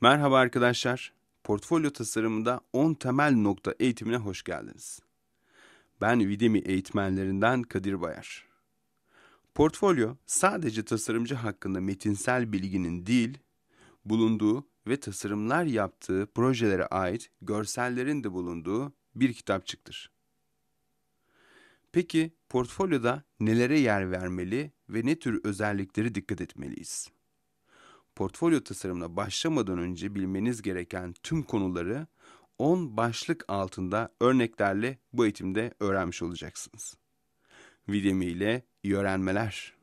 Merhaba arkadaşlar. Portfolyo tasarımında 10 temel nokta eğitimine hoş geldiniz. Ben Videmi eğitmenlerinden Kadir Bayar. Portfolyo sadece tasarımcı hakkında metinsel bilginin değil, bulunduğu ve tasarımlar yaptığı projelere ait görsellerin de bulunduğu bir kitapçıktır. Peki portfolyoda nelere yer vermeli ve ne tür özellikleri dikkat etmeliyiz? portfolyo tasarımına başlamadan önce bilmeniz gereken tüm konuları 10 başlık altında örneklerle bu eğitimde öğrenmiş olacaksınız. Videomu ile iyi öğrenmeler.